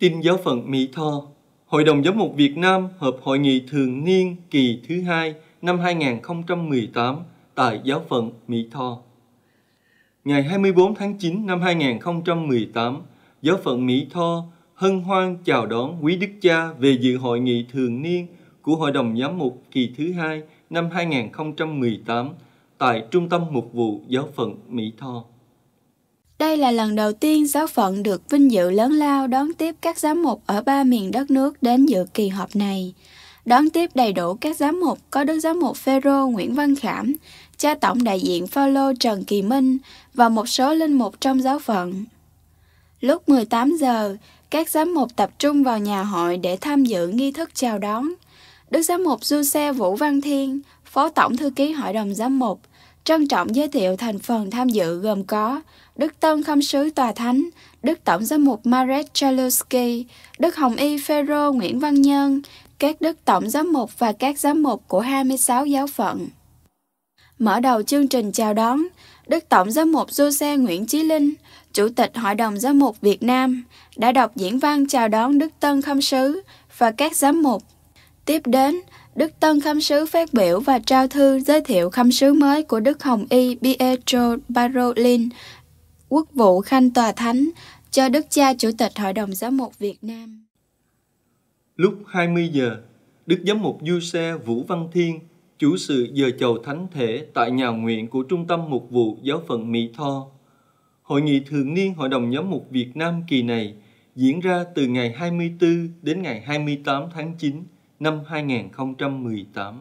Tin giáo phận Mỹ Tho, Hội đồng Giám mục Việt Nam hợp hội nghị thường niên kỳ thứ hai năm 2018 tại giáo phận Mỹ Tho. Ngày 24 tháng 9 năm 2018, giáo phận Mỹ Tho hân hoan chào đón quý đức cha về dự hội nghị thường niên của Hội đồng Giám mục kỳ thứ hai năm 2018 tại Trung tâm Mục vụ Giáo phận Mỹ Tho. Đây là lần đầu tiên giáo phận được vinh dự lớn lao đón tiếp các giám mục ở ba miền đất nước đến dự kỳ họp này. Đón tiếp đầy đủ các giám mục có Đức Giám mục Phêrô Nguyễn Văn Khảm, cha tổng đại diện Phaolô Trần Kỳ Minh và một số linh mục trong giáo phận. Lúc 18 giờ, các giám mục tập trung vào nhà hội để tham dự nghi thức chào đón. Đức giám mục Du Xe Vũ Văn Thiên, Phó Tổng Thư ký Hội đồng Giám mục, trân trọng giới thiệu thành phần tham dự gồm có Đức Tân Khâm Sứ Tòa Thánh, Đức Tổng Giám mục Marek Chalowski, Đức Hồng Y Phêrô Nguyễn Văn Nhân, các Đức Tổng Giám mục và các giám mục của 26 giáo phận. Mở đầu chương trình chào đón, Đức Tổng Giám mục Jose Nguyễn Chí Linh, Chủ tịch Hội đồng Giám mục Việt Nam, đã đọc diễn văn chào đón Đức Tân Khâm Sứ và các giám mục. Tiếp đến, Đức Tân Khâm Sứ phát biểu và trao thư giới thiệu khâm sứ mới của Đức Hồng Y Pietro Parolin, quốc vụ khanh tòa thánh, cho Đức cha Chủ tịch Hội đồng Giám mục Việt Nam. Lúc 20 giờ, Đức Giám mục Du Xe Vũ Văn Thiên, chủ sự giờ chầu thánh thể tại nhà nguyện của Trung tâm Mục vụ Giáo phận Mỹ Tho. Hội nghị thường niên Hội đồng Giám mục Việt Nam kỳ này diễn ra từ ngày 24 đến ngày 28 tháng 9 năm 2018.